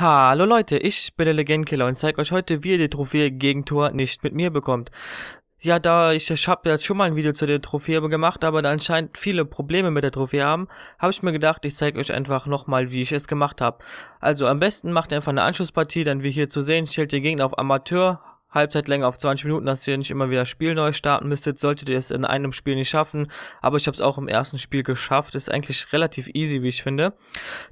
Hallo Leute, ich bin der Legendenkiller und zeige euch heute, wie ihr die Trophäe Gegentor nicht mit mir bekommt. Ja, da ich, ich habe jetzt schon mal ein Video zu der Trophäe gemacht, aber da anscheinend viele Probleme mit der Trophäe haben, habe ich mir gedacht, ich zeige euch einfach nochmal, wie ich es gemacht habe. Also am besten macht ihr einfach eine Anschlusspartie, dann wie hier zu sehen, stellt ihr Gegner auf Amateur, Halbzeitlänge auf 20 Minuten, dass ihr nicht immer wieder Spiel neu starten müsstet, solltet ihr es in einem Spiel nicht schaffen, aber ich habe es auch im ersten Spiel geschafft, ist eigentlich relativ easy, wie ich finde.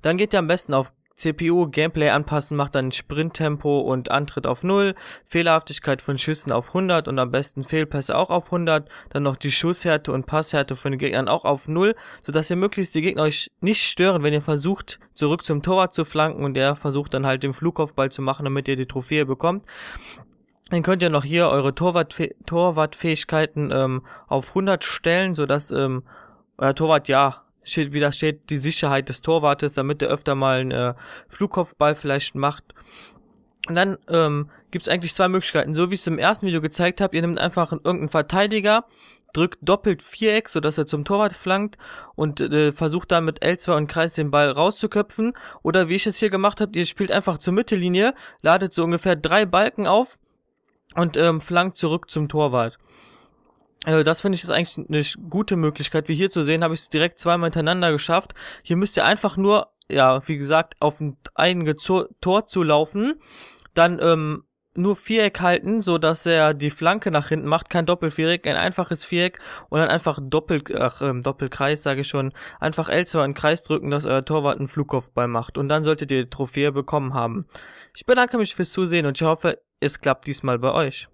Dann geht ihr am besten auf CPU, Gameplay anpassen, macht dann Sprinttempo und Antritt auf 0, Fehlerhaftigkeit von Schüssen auf 100 und am besten Fehlpässe auch auf 100, dann noch die Schusshärte und Passhärte von den Gegnern auch auf 0, sodass ihr möglichst die Gegner euch nicht stören, wenn ihr versucht, zurück zum Torwart zu flanken und der versucht dann halt den Flugkopfball zu machen, damit ihr die Trophäe bekommt. Dann könnt ihr noch hier eure Torwartfäh Torwartfähigkeiten ähm, auf 100 stellen, sodass ähm, euer Torwart ja steht, wieder steht die Sicherheit des Torwartes, damit er öfter mal einen äh, Flugkopfball vielleicht macht. Und dann ähm, gibt eigentlich zwei Möglichkeiten. So wie ich es im ersten Video gezeigt habe, ihr nehmt einfach irgendeinen Verteidiger, drückt doppelt Viereck, sodass er zum Torwart flankt und äh, versucht dann mit L2 und Kreis den Ball rauszuköpfen. Oder wie ich es hier gemacht habe, ihr spielt einfach zur Mittellinie, ladet so ungefähr drei Balken auf und ähm, flankt zurück zum Torwart. Äh, das finde ich ist eigentlich eine gute Möglichkeit. Wie hier zu sehen, habe ich es direkt zweimal hintereinander geschafft. Hier müsst ihr einfach nur, ja, wie gesagt, auf ein eigene Tor zu laufen. Dann ähm, nur Viereck halten, so dass er die Flanke nach hinten macht, kein Doppelviereck, ein einfaches Viereck und dann einfach Doppel, ach, ähm, Doppelkreis, sage ich schon, einfach L2 in Kreis drücken, dass euer äh, Torwart einen Flugkopfball macht und dann solltet ihr die Trophäe bekommen haben. Ich bedanke mich fürs Zusehen und ich hoffe, es klappt diesmal bei euch.